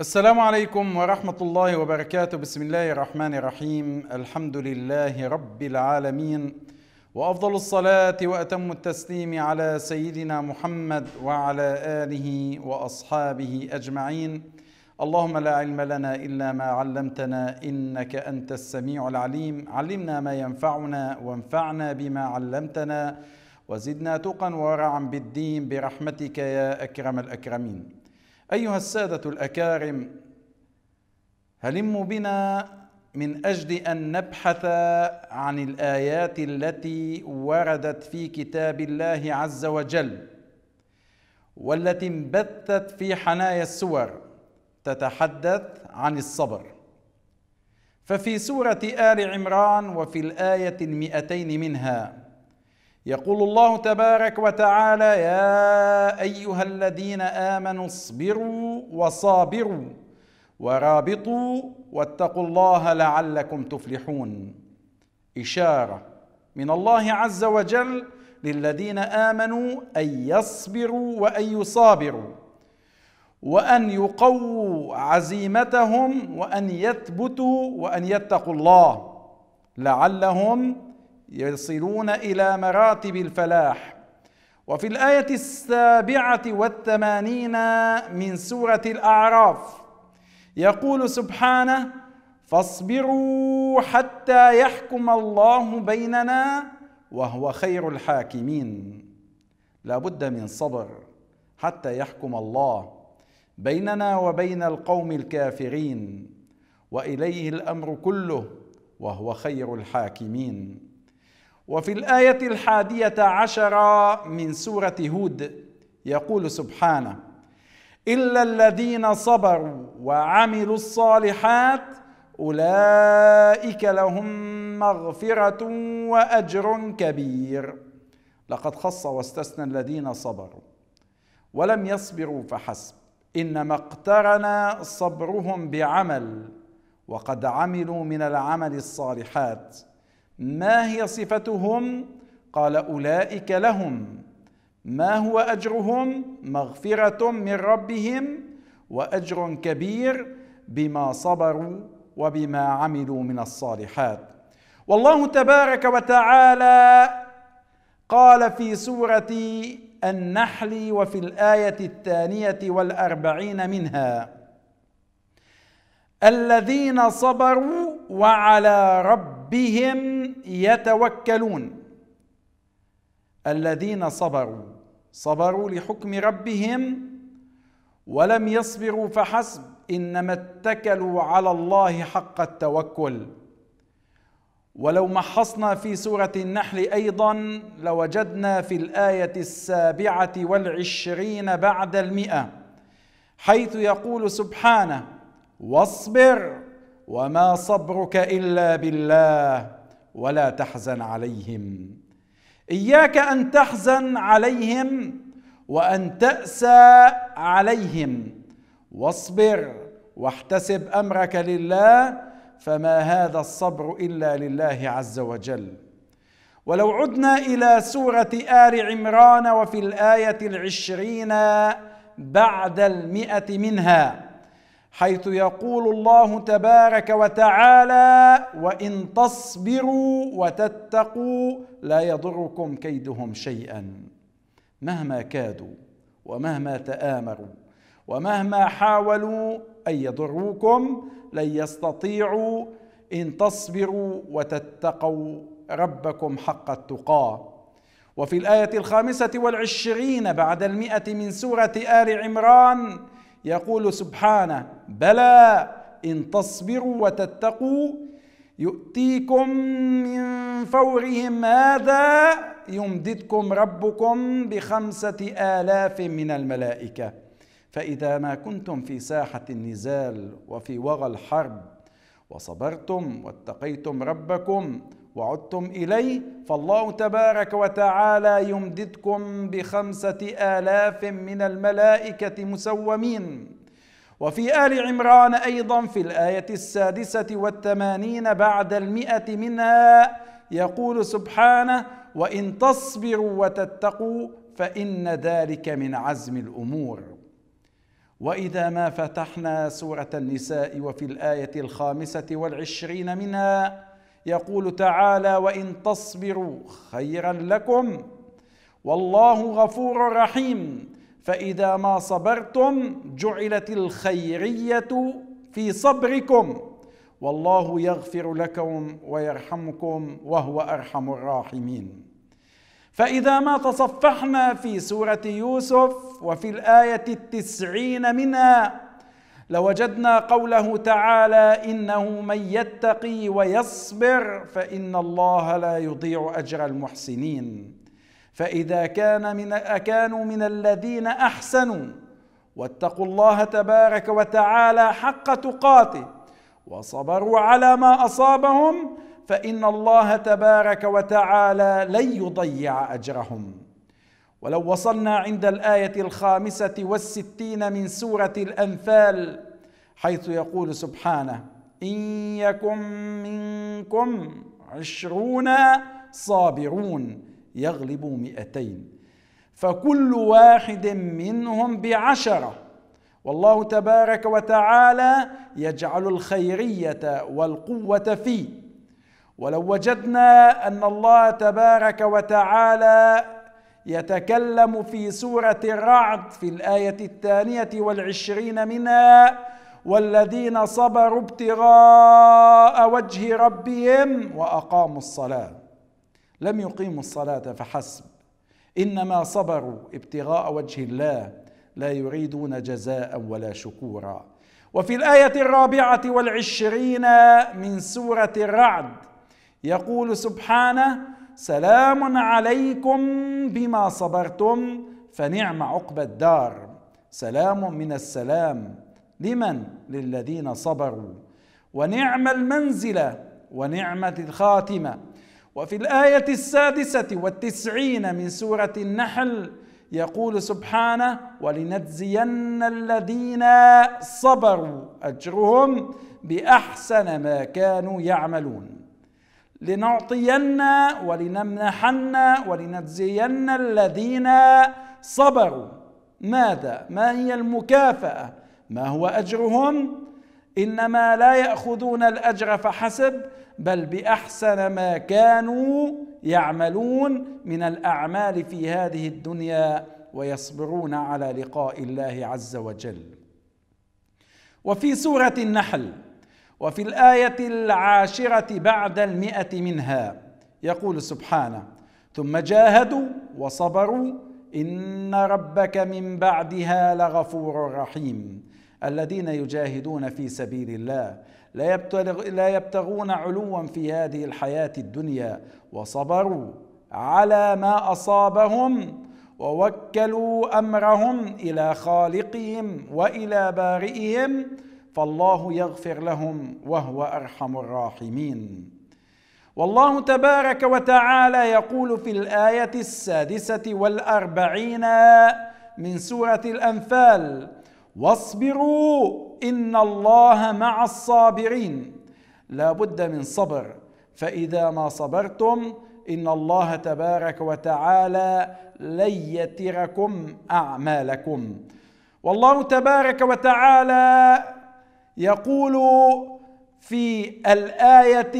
السلام عليكم ورحمة الله وبركاته بسم الله الرحمن الرحيم الحمد لله رب العالمين وأفضل الصلاة وأتم التسليم على سيدنا محمد وعلى آله وأصحابه أجمعين اللهم لا علم لنا إلا ما علمتنا إنك أنت السميع العليم علمنا ما ينفعنا وانفعنا بما علمتنا وزدنا تقا ورعا بالدين برحمتك يا أكرم الأكرمين ايها الساده الاكارم هلموا بنا من اجل ان نبحث عن الايات التي وردت في كتاب الله عز وجل والتي انبثت في حنايا السور تتحدث عن الصبر ففي سوره ال عمران وفي الايه المئتين منها يقول الله تبارك وتعالى يا ايها الذين امنوا اصبروا وصابروا ورابطوا واتقوا الله لعلكم تفلحون اشاره من الله عز وجل للذين امنوا ان يصبروا وان يصابروا وان يقووا عزيمتهم وان يثبتوا وان يتقوا الله لعلهم يصلون إلى مراتب الفلاح وفي الآية السابعة والثمانين من سورة الأعراف يقول سبحانه فاصبروا حتى يحكم الله بيننا وهو خير الحاكمين لابد من صبر حتى يحكم الله بيننا وبين القوم الكافرين واليه الامر كله وهو خير الحاكمين وفي الآية الحادية عشرة من سورة هود يقول سبحانه إلا الذين صبروا وعملوا الصالحات أولئك لهم مغفرة وأجر كبير لقد خص واستثنى الذين صبروا ولم يصبروا فحسب إنما اقترن صبرهم بعمل وقد عملوا من العمل الصالحات ما هي صفتهم قال اولئك لهم ما هو اجرهم مغفره من ربهم واجر كبير بما صبروا وبما عملوا من الصالحات والله تبارك وتعالى قال في سوره النحل وفي الايه الثانيه والاربعين منها الذين صبروا وعلى رب ربهم يتوكلون الذين صبروا صبروا لحكم ربهم ولم يصبروا فحسب انما اتكلوا على الله حق التوكل ولو محصنا في سورة النحل أيضا لوجدنا في الآية السابعة والعشرين بعد المئة حيث يقول سبحانه واصبر وما صبرك الا بالله ولا تحزن عليهم اياك ان تحزن عليهم وان تاسى عليهم واصبر واحتسب امرك لله فما هذا الصبر الا لله عز وجل ولو عدنا الى سوره ال عمران وفي الايه العشرين بعد المئه منها حيث يقول الله تبارك وتعالى وان تصبروا وتتقوا لا يضركم كيدهم شيئا مهما كادوا ومهما تامروا ومهما حاولوا ان يضروكم لن يستطيعوا ان تصبروا وتتقوا ربكم حق التقاه وفي الايه الخامسه والعشرين بعد المئه من سوره ال عمران يقول سبحانه بلى إن تصبروا وتتقوا يؤتيكم من فورهم هذا يمددكم ربكم بخمسة آلاف من الملائكة فإذا ما كنتم في ساحة النزال وفي وغى الحرب وصبرتم واتقيتم ربكم وعدتم إليه فالله تبارك وتعالى يمددكم بخمسة آلاف من الملائكة مسومين وفي آل عمران أيضا في الآية السادسة والثمانين بعد المئة منها يقول سبحانه وإن تصبروا وتتقوا فإن ذلك من عزم الأمور وإذا ما فتحنا سورة النساء وفي الآية الخامسة والعشرين منها يقول تعالى وان تصبروا خيرا لكم والله غفور رحيم فاذا ما صبرتم جعلت الخيريه في صبركم والله يغفر لكم ويرحمكم وهو ارحم الراحمين فإذا ما تصفحنا في سورة يوسف وفي الآية التسعين منها لوجدنا قوله تعالى انه من يتقي ويصبر فان الله لا يضيع اجر المحسنين فاذا كان من اكانوا من الذين احسنوا واتقوا الله تبارك وتعالى حق تقاته وصبروا على ما اصابهم فان الله تبارك وتعالى لن يضيع اجرهم ولو وصلنا عند الآية الخامسة والستين من سورة الأنفال حيث يقول سبحانه إن يكن منكم عشرون صابرون يغلبوا مئتين فكل واحد منهم بعشرة والله تبارك وتعالى يجعل الخيرية والقوة فيه ولو وجدنا أن الله تبارك وتعالى يتكلم في سورة الرعد في الآية الثانية والعشرين منها والذين صبروا ابتغاء وجه ربهم وأقاموا الصلاة لم يقيموا الصلاة فحسب إنما صبروا ابتغاء وجه الله لا يريدون جزاء ولا شكورا وفي الآية الرابعة والعشرين من سورة الرعد يقول سبحانه سلام عليكم بما صبرتم فنعم عقبى الدار سلام من السلام لمن للذين صبروا ونعم المنزله ونعمه الخاتمه وفي الايه السادسه والتسعين من سوره النحل يقول سبحانه ولنجزين الذين صبروا اجرهم باحسن ما كانوا يعملون لنعطين ولنمنحن ولنجزين الذين صبروا ماذا ما هي المكافأة ما هو أجرهم إنما لا يأخذون الأجر فحسب بل بأحسن ما كانوا يعملون من الأعمال في هذه الدنيا ويصبرون على لقاء الله عز وجل وفي سورة النحل وفي الآية العاشرة بعد المئة منها يقول سبحانه ثم جاهدوا وصبروا إن ربك من بعدها لغفور رحيم الذين يجاهدون في سبيل الله لا, لا يبتغون علوا في هذه الحياة الدنيا وصبروا على ما أصابهم ووكلوا أمرهم إلى خالقهم وإلى بارئهم فالله يغفر لهم وهو ارحم الراحمين والله تبارك وتعالى يقول في الايه السادسه والاربعين من سوره الانفال واصبروا ان الله مع الصابرين لا بد من صبر فاذا ما صبرتم ان الله تبارك وتعالى لن يتركم اعمالكم والله تبارك وتعالى يقول في الايه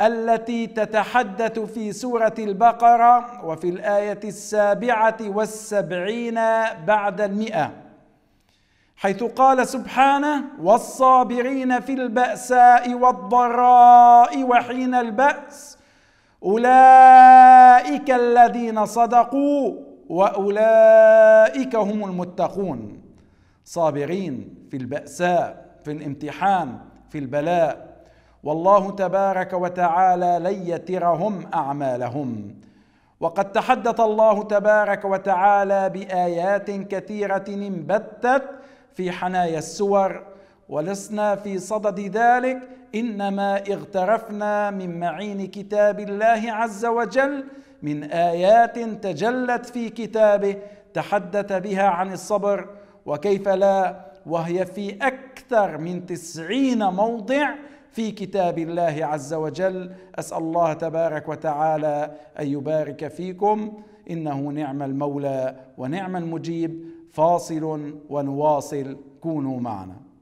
التي تتحدث في سوره البقره وفي الايه السابعه والسبعين بعد المئه حيث قال سبحانه والصابرين في الباساء والضراء وحين الباس اولئك الذين صدقوا واولئك هم المتقون صابرين في الباساء في الامتحان في البلاء والله تبارك وتعالى لن يترهم اعمالهم وقد تحدث الله تبارك وتعالى بايات كثيره انبتت في حنايا السور ولسنا في صدد ذلك انما اغترفنا من معين كتاب الله عز وجل من ايات تجلت في كتابه تحدث بها عن الصبر وكيف لا وهي في أكثر من تسعين موضع في كتاب الله عز وجل أسأل الله تبارك وتعالى أن يبارك فيكم إنه نعم المولى ونعم المجيب فاصل ونواصل كونوا معنا